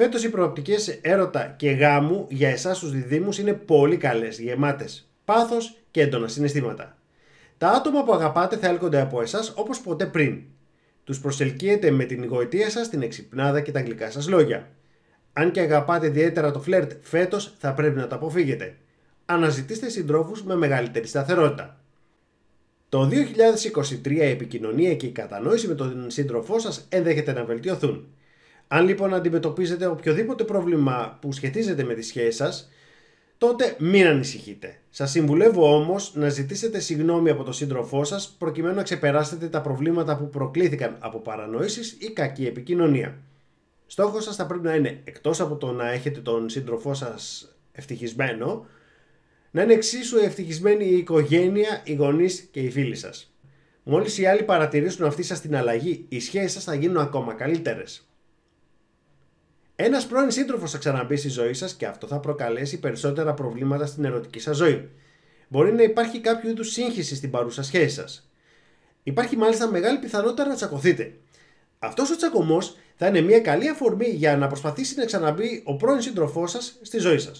Φέτος οι προοπτικές έρωτα και γάμου για εσάς τους διδήμους είναι πολύ καλές, γεμάτες, πάθος και έντονα συναισθήματα. Τα άτομα που αγαπάτε θα έλκονται από εσάς όπως ποτέ πριν. Τους προσελκύετε με την γοητεία σας, την εξυπνάδα και τα αγγλικά σας λόγια. Αν και αγαπάτε ιδιαίτερα το φλερτ, φέτος θα πρέπει να το αποφύγετε. Αναζητήστε συντρόφους με μεγαλύτερη σταθερότητα. Το 2023 η επικοινωνία και η κατανόηση με τον σύντροφό σας ενδέχεται να βελτιωθούν. Αν λοιπόν αντιμετωπίζετε οποιοδήποτε πρόβλημα που σχετίζεται με τη σχέση σας, τότε μην ανησυχείτε. Σας συμβουλεύω όμως να ζητήσετε συγγνώμη από τον σύντροφό σας προκειμένου να ξεπεράσετε τα προβλήματα που προκλήθηκαν από παρανοήσεις ή κακή επικοινωνία. Στόχό σας θα πρέπει να είναι, εκτός από το να έχετε τον σύντροφό σας ευτυχισμένο, να είναι εξίσου ευτυχισμένη η οικογένεια, οι γονείς και οι φίλοι σας. Μόλις οι άλλοι παρατηρήσουν αυτή σας την αλλαγή, οι σχέσεις σας θα γίνουν ακόμα καλύτερες. Ένας πρώην σύντροφος θα ξαναμπεί στη ζωή σας και αυτό θα προκαλέσει περισσότερα προβλήματα στην ερωτική σας ζωή. Μπορεί να υπάρχει κάποιο είδους σύγχυση στην παρούσα σχέση σας. Υπάρχει μάλιστα μεγάλη πιθανότητα να τσακωθείτε. Αυτός ο τσακωμός θα είναι μια καλή αφορμή για να προσπαθήσει να ξαναμπεί ο πρώην σύντροφός σας στη ζωή σας.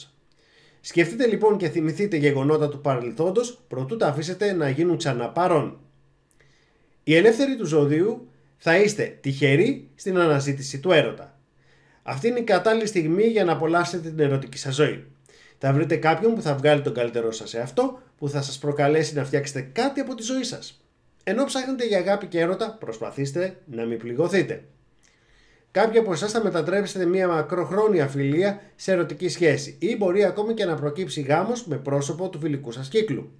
Σκεφτείτε λοιπόν και θυμηθείτε γεγονότα του παρελθόντος προτού τα αφήσετε να γίνουν ξανά παρόν. Οι ελεύθεροι του ζωδίου θα είστε τυχεροί στην αναζήτηση του έρωτα. Αυτή είναι η κατάλληλη στιγμή για να απολαύσετε την ερωτική σας ζωή. Θα βρείτε κάποιον που θα βγάλει τον καλύτερό σας σε αυτό, που θα σας προκαλέσει να φτιάξετε κάτι από τη ζωή σας. Ενώ ψάχνετε για αγάπη και έρωτα, προσπαθήστε να μην πληγωθείτε. Κάποιοι από εσάς θα μετατρέψετε μια μακροχρόνια φιλία σε ερωτική σχέση ή μπορεί ακόμη και να προκύψει γάμος με πρόσωπο του φιλικού σας κύκλου.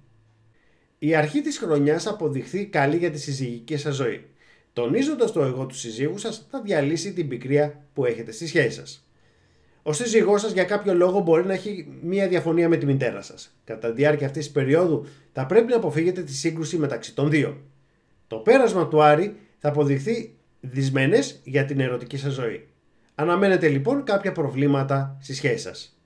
Η αρχή της χρονιάς αποδειχθεί καλή για τη συζυγική σας ζωή τονίζοντας το εγώ του συζύγου σας, θα διαλύσει την πικρία που έχετε στη σχέση σας. Ο σύζυγός σας για κάποιο λόγο μπορεί να έχει μία διαφωνία με τη μητέρα σας. Κατά τη διάρκεια αυτής της περίοδου θα πρέπει να αποφύγετε τη σύγκρουση μεταξύ των δύο. Το πέρασμα του Άρη θα αποδειχθεί δυσμένε για την ερωτική σας ζωή. Αναμένετε λοιπόν κάποια προβλήματα στη σχέση σας.